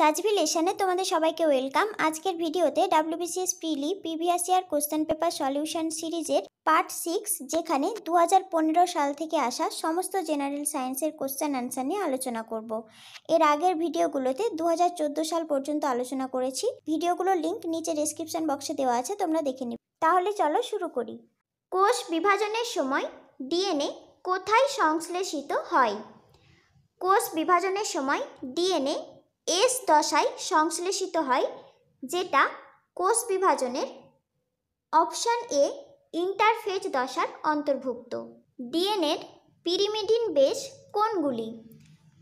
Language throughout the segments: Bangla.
সাজভি লেশানে তোমাদের সবাইকে ওয়েলকাম আজকের ভিডিওতে WBCS prelim previous year question paper solution সিরিজের পার্ট সিক্স যেখানে দু সাল থেকে আসা সমস্ত জেনারেল সায়েন্সের কোশ্চেন অ্যান্সার নিয়ে আলোচনা করব। এর আগের ভিডিওগুলোতে দু সাল পর্যন্ত আলোচনা করেছি ভিডিওগুলোর লিঙ্ক নিচে ডেসক্রিপশন বক্সে দেওয়া আছে তোমরা দেখে নিবে তাহলে চলো শুরু করি কোষ বিভাজনের সময় ডিএনএ কোথায় সংশ্লেষিত হয় কোষ বিভাজনের সময় ডিএনএ এস দশায় সংশ্লেষিত হয় যেটা কোষ বিভাজনের অপশান এ ইন্টারফেজ দশার অন্তর্ভুক্ত ডিএনএর পিরিমিডিন বেশ কোনগুলি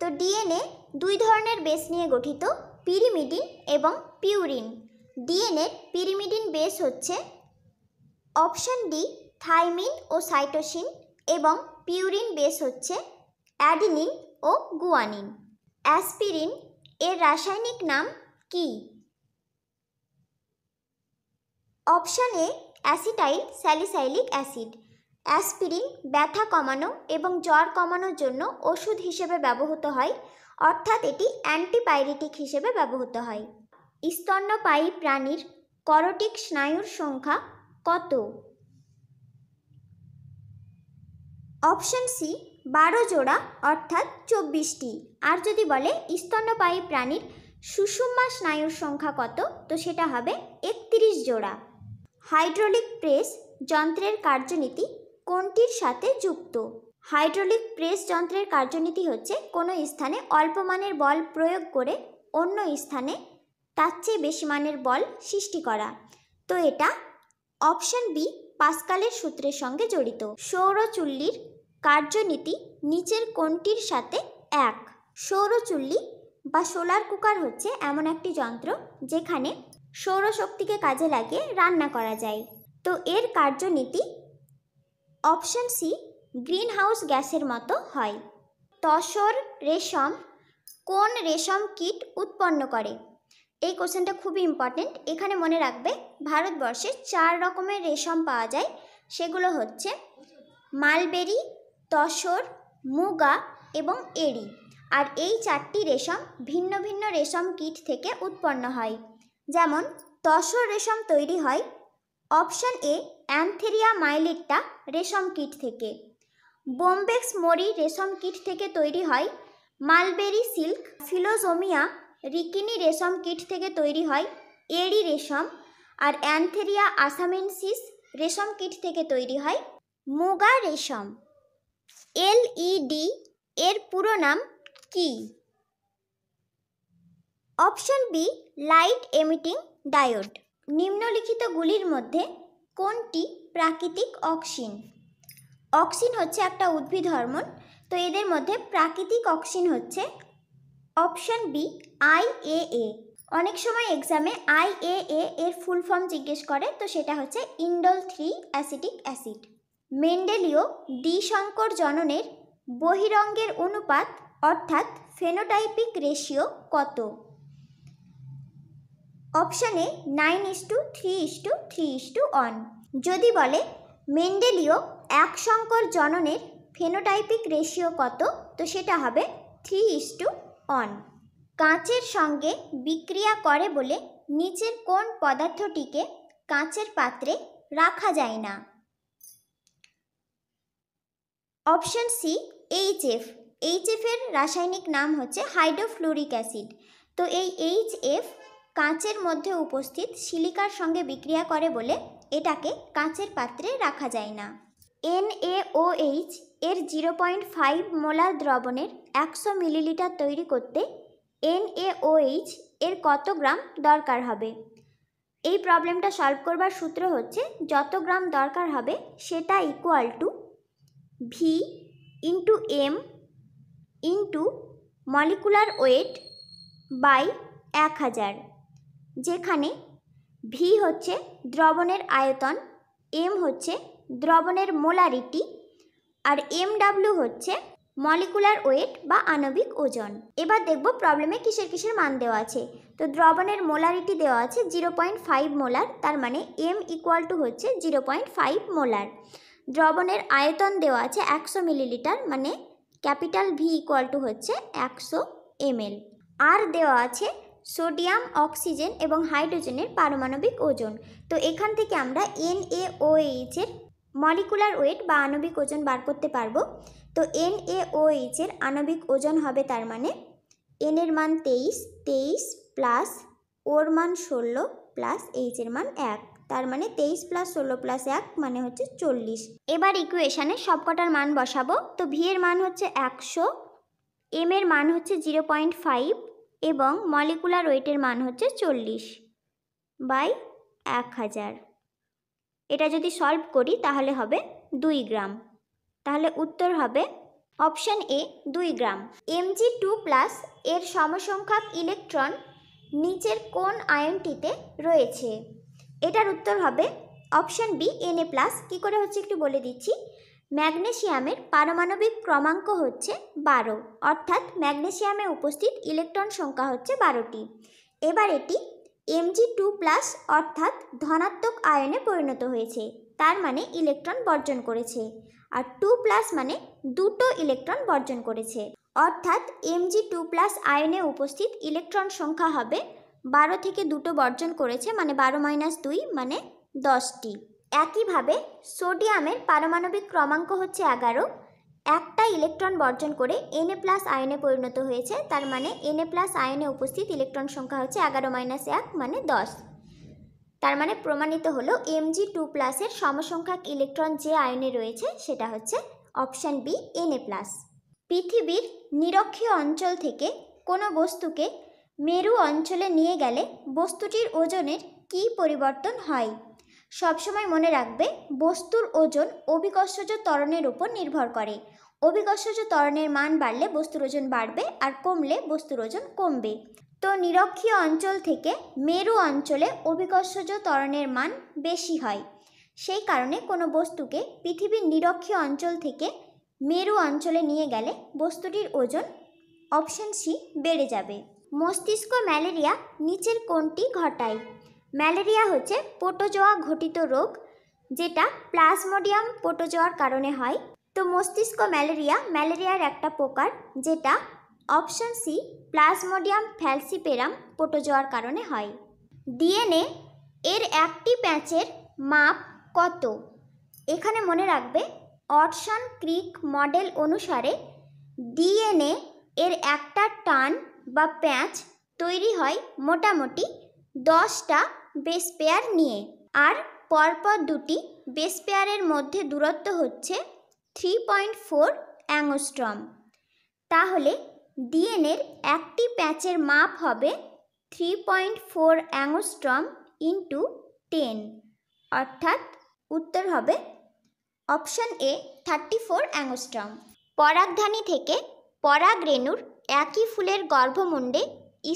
তো ডিএনএ দুই ধরনের বেশ নিয়ে গঠিত পিরিমিডিন এবং পিউরিন ডিএনএর পিরিমিডিন বেস হচ্ছে অপশন ডি থাইমিন ও সাইটোসিন এবং পিউরিন বেস হচ্ছে অ্যাডিনিন ও গুয়ানিন অ্যাসপিরিন এর রাসায়নিক নাম কি option A acetyl salicylic acid aspirin ব্যথা কমানো এবং জ্বর কমানোর জন্য ওষুধ হিসেবে ব্যবহৃত হয় অর্থাৎ এটি অ্যান্টিপাইরেটিক হিসেবে ব্যবহৃত হয় স্তন্যপায়ী প্রাণীর করটিক স্নায়ুর সংখ্যা কত অপশান সি বারো জোড়া অর্থাৎ চব্বিশটি আর যদি বলে স্তন্যপায়ী প্রাণীর সুষুম্মা স্নায়ুর সংখ্যা কত তো সেটা হবে একত্রিশ জোড়া হাইড্রোলিক প্রেস যন্ত্রের কার্যনীতি কোনটির সাথে যুক্ত হাইড্রোলিক প্রেস যন্ত্রের কার্যনীতি হচ্ছে কোনো স্থানে অল্প মানের বল প্রয়োগ করে অন্য স্থানে তার চেয়ে বেশি মানের বল সৃষ্টি করা তো এটা অপশন বি পাস্কালের সূত্রের সঙ্গে জড়িত সৌর চুল্লির কার্যনীতি নিচের কোনটির সাথে এক সৌরচুল্লি বা সোলার কুকার হচ্ছে এমন একটি যন্ত্র যেখানে সৌরশক্তিকে কাজে লাগিয়ে রান্না করা যায় তো এর কার্যনীতি অপশন সি গ্রিন হাউস গ্যাসের মতো হয় তসর রেশম কোন রেশম কীট উৎপন্ন করে এই কোশ্চেনটা খুবই ইম্পর্টেন্ট এখানে মনে রাখবে ভারতবর্ষে চার রকমের রেশম পাওয়া যায় সেগুলো হচ্ছে মালবেরি তসর মুগা এবং এড়ি আর এই চারটি রেশম ভিন্ন ভিন্ন রেশম কিট থেকে উৎপন্ন হয় যেমন তসর রেশম তৈরি হয় অপশন এ অ্যান্থেরিয়া মাইলিট্টা রেশম কিট থেকে বোম্বেক্স মরি রেশম কিট থেকে তৈরি হয় মালবেরি সিল্ক ফিলোজোমিয়া রিকিনি রেশম কিট থেকে তৈরি হয় এড়ি রেশম আর অ্যান্থেরিয়া আসামেনসিস রেশম কিট থেকে তৈরি হয় মুগা রেশম এলইডি এর পুরো নাম কি option B light emitting diode নিম্নলিখিতগুলির মধ্যে কোনটি প্রাকৃতিক অক্সিন অক্সিন হচ্ছে একটা উদ্ভিদ হরমোন তো এদের মধ্যে প্রাকৃতিক অক্সিন হচ্ছে অপশন বি আই এ অনেক সময় এক্সামে আই এ এর ফুল ফর্ম জিজ্ঞেস করে তো সেটা হচ্ছে ইন্ডোল থ্রি অ্যাসিটিক অ্যাসিড মেন্ডেলীয় দ্বিসংকর জননের বহিরঙ্গের অনুপাত অর্থাৎ ফেনোটাইপিক রেশিও কত অপশানে nine is to three is to three is to one যদি বলে মেন্ডেলীয় এক সংকর জননের ফেনোটাইপিক রেশিও কত তো সেটা হবে থ্রি ইস টু অন কাঁচের সঙ্গে বিক্রিয়া করে বলে নিচের কোন পদার্থটিকে কাঁচের পাত্রে রাখা যায় না অপশন সি এইচ এফ এইচএফের রাসায়নিক নাম হচ্ছে হাইড্রোফ্লোরিক অ্যাসিড তো এই এইচ এফ কাঁচের মধ্যে উপস্থিত সিলিকার সঙ্গে বিক্রিয়া করে বলে এটাকে কাঁচের পাত্রে রাখা যায় না এনএওএইচ এর জিরো পয়েন্ট ফাইভ মোলার দ্রবণের একশো মিলিলিটার তৈরি করতে এনএওএইচ এর কত গ্রাম দরকার হবে এই প্রবলেমটা সলভ করবার সূত্র হচ্ছে যত গ্রাম দরকার হবে সেটা equal to V into M into molecular weight by এক হাজার যেখানে ভি হচ্ছে দ্রবণের আয়তন এম হচ্ছে দ্রবণের মোলারিটি আর এম ডাব্লু হচ্ছে মলিকুলার ওয়েট বা আণবিক ওজন এবার দেখব প্রবলেমে কিসের কিসের মান দেওয়া আছে তো দ্রবণের মোলারিটি দেওয়া আছে জিরো পয়েন্ট ফাইভ মোলার তার মানে এম ইকুয়াল টু হচ্ছে জিরো পয়েন্ট ফাইভ মোলার দ্রবণের আয়তন দেওয়া আছে একশো মিলিলিটার মানে ক্যাপিটাল ভি ইকুয়াল টু হচ্ছে একশো এমএল আর দেওয়া আছে সোডিয়াম অক্সিজেন এবং হাইড্রোজেনের পারমাণবিক ওজন তো এখান থেকে আমরা এন এ এর মলিকুলার ওয়েট বা আণবিক ওজন বার করতে পারবো তো এন এ এর আণবিক ওজন হবে তার মানে এন এর মান তেইশ তেইশ প্লাস ওর মান ষোলো প্লাস এইচের মান এক তার মানে তেইশ প্লাস ষোলো প্লাস এক মানে হচ্ছে চল্লিশ এবার ইকুয়েশানে সবকটার মান বসাবো তো ভি এর মান হচ্ছে একশো এম এর মান হচ্ছে জিরো পয়েন্ট ফাইভ এবং মলিকুলার ওয়েটের মান হচ্ছে চল্লিশ বাই এক হাজার এটা যদি সলভ করি তাহলে হবে দুই গ্রাম তাহলে উত্তর হবে অপশান এ দুই গ্রাম এমজি টু প্লাস এর সমসংখ্যক ইলেকট্রন নিচের কোন আয়নটিতে রয়েছে এটার উত্তর হবে অপশান বি এনএ প্লাস কী করে হচ্ছে একটু বলে দিচ্ছি ম্যাগনেশিয়ামের পারমাণবিক ক্রমাঙ্ক হচ্ছে বারো অর্থাৎ ম্যাগনেশিয়ামে উপস্থিত ইলেকট্রন সংখ্যা হচ্ছে বারোটি এবার এটি এমজি টু প্লাস অর্থাৎ ধনাত্মক আয়নে পরিণত হয়েছে তার মানে ইলেকট্রন বর্জন করেছে আর টু প্লাস মানে দুটো ইলেকট্রন বর্জন করেছে অর্থাৎ এমজি টু প্লাস আয়নে উপস্থিত ইলেকট্রন সংখ্যা হবে বারো থেকে দুটো বর্জন করেছে মানে বারো মাইনাস দুই মানে দশটি একইভাবে সোডিয়ামের পারমাণবিক ক্রমাঙ্ক হচ্ছে এগারো একটা ইলেকট্রন বর্জন করে এনএ প্লাস আয়নে পরিণত হয়েছে তার মানে এনএ প্লাস আয়নে উপস্থিত ইলেকট্রন সংখ্যা হচ্ছে এগারো মাইনাস এক মানে দশ তার মানে প্রমাণিত হলো এমজি টু প্লাসের সমসংখ্যক ইলেকট্রন যে আয়নে রয়েছে সেটা হচ্ছে অপশান বি এনএ প্লাস পৃথিবীর নিরক্ষীয় অঞ্চল থেকে কোনো বস্তুকে মেরু অঞ্চলে নিয়ে গেলে বস্তুটির ওজনের কি পরিবর্তন হয় সবসময় মনে রাখবে বস্তুর ওজন অভিকর্ষজ ত্বরণের উপর নির্ভর করে অভিকর্ষজ ত্বরণের মান বাড়লে বস্তুর ওজন বাড়বে আর কমলে বস্তুর ওজন কমবে তো নিরক্ষীয় অঞ্চল থেকে মেরু অঞ্চলে অভিকর্ষজ ত্বরণের মান বেশি হয় সেই কারণে কোনো বস্তুকে পৃথিবীর নিরক্ষীয় অঞ্চল থেকে মেরু অঞ্চলে নিয়ে গেলে বস্তুটির ওজন অপশন সি বেড়ে যাবে মস্তিষ্ক ম্যালেরিয়া নিচের কোনটি ঘটায় ম্যালেরিয়া হচ্ছে পোটোজোয়া ঘটিত রোগ যেটা প্লাজমোডিয়াম পোটোজোয়ার কারণে হয় তো মস্তিষ্ক ম্যালেরিয়া ম্যালেরিয়ার একটা প্রকার যেটা অপশন সি প্লাজমোডিয়াম ফ্যালসিপেরাম পোটোজোয়ার কারণে হয় ডিএনএ এর একটি প্যাঁচের মাপ কত এখানে মনে রাখবে অটসন ক্রিক মডেল অনুসারে ডিএনএ এর একটা টান বা প্যাঁচ তৈরি হয় মোটামুটি দশটা বেস পেয়ার নিয়ে আর পরপর দুটি বেস পেয়ারের মধ্যে দূরত্ব হচ্ছে থ্রি পয়েন্ট ফোর অ্যাংস্ট্রম তাহলে ডিএনএর একটি প্যাচের মাপ হবে three point four angstrom into ten অর্থাৎ উত্তর হবে option A thirty four angstrom পরাগধানী থেকে পরাগ রেণুর একই ফুলের গর্ভমুণ্ডে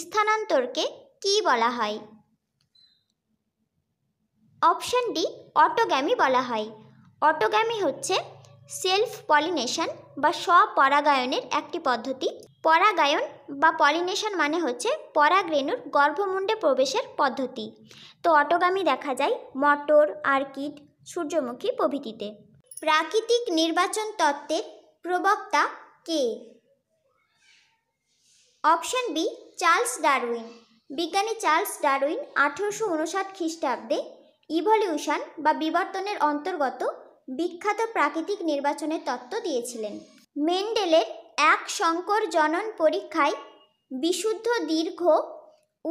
স্থানান্তরকে কী বলা হয় অপশান ডি অটোগ্যামি বলা হয় অটোগ্যামি হচ্ছে সেলফ পলিনেশন বা স্বপরাগায়নের একটি পদ্ধতি পরাগায়ন বা পলিনেশন মানে হচ্ছে পরাগ্রেণুর গর্ভমুণ্ডে প্রবেশের পদ্ধতি তো অটোগামি দেখা যায় মটর আর্কিড সূর্যমুখী প্রভৃতিতে প্রাকৃতিক নির্বাচন তত্ত্বের প্রবক্তা কে অপশন বি চার্লস ডারউইন বিজ্ঞানী চার্লস ডারউইন আঠেরোশো উনষাট খ্রিস্টাব্দে ইভলিউশন বা বিবর্তনের অন্তর্গত বিখ্যাত প্রাকৃতিক নির্বাচনের তত্ত্ব দিয়েছিলেন মেন্ডেলের এক শঙ্কর জনন পরীক্ষায় বিশুদ্ধ দীর্ঘ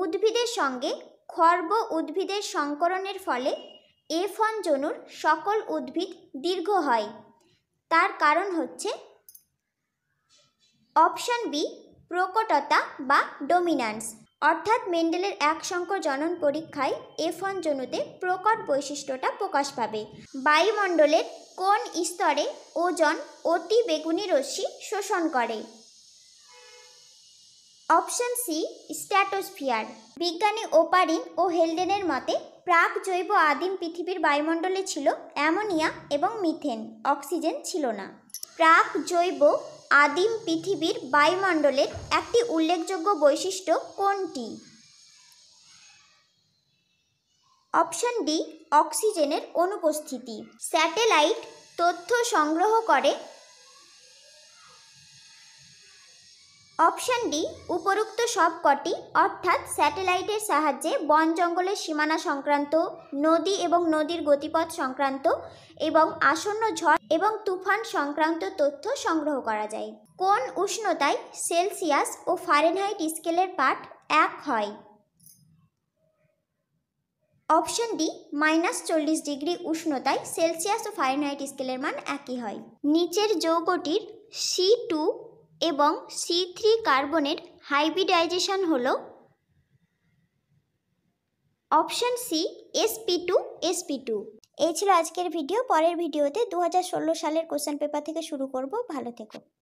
উদ্ভিদের সঙ্গে খর্ব উদ্ভিদের সংকরণের ফলে এ ফন জনুর সকল উদ্ভিদ দীর্ঘ হয় তার কারণ হচ্ছে অপশান বি প্রকটতা বা ডোমিনান্স অর্থাৎ মেন্ডেলের এক সংখ্য জনন পরীক্ষায় এফ ওয়ান জনুতে প্রকট বৈশিষ্ট্যটা প্রকাশ পাবে বায়ুমণ্ডলের কোন স্তরে ওজন অতি বেগুনি রশ্মি শোষণ করে অপশন সি স্ট্র্যাটোস্ফিয়ার বিজ্ঞানী ওপারিন ও হেলডেনের মতে প্রাক জৈব আদিম পৃথিবীর বায়ুমণ্ডলে ছিল অ্যামোনিয়া এবং মিথেন অক্সিজেন ছিল না প্রাক জৈব আদিম পৃথিবীর বায়ুমণ্ডলের একটি উল্লেখযোগ্য বৈশিষ্ট্য কোনটি অপশন ডি অক্সিজেনের অনুপস্থিতি স্যাটেলাইট তথ্য সংগ্রহ করে অপশান ডি উপরোক্ত সবকটি অর্থাৎ স্যাটেলাইটের সাহায্যে বন জঙ্গলের সীমানা সংক্রান্ত নদী এবং নদীর গতিপথ সংক্রান্ত এবং আসন্ন ঝড় এবং তুফান সংক্রান্ত তথ্য সংগ্রহ করা যায় কোন উষ্ণতায় সেলসিয়াস ও ফারেনহাইট স্কেলের পাঠ এক হয় অপশন ডি মাইনাস চল্লিশ ডিগ্রি উষ্ণতায় সেলসিয়াস ও ফারেনহাইট স্কেলের মান একই হয় নিচের যৌগটির সি টু এবং সি থ্রি কার্বনের হাইব্রিডাইজেশন হল option C SP two SP two এই ছিল আজকের ভিডিও পরের ভিডিওতে দু সালের কোশ্চেন পেপার থেকে শুরু করব ভালো থেকো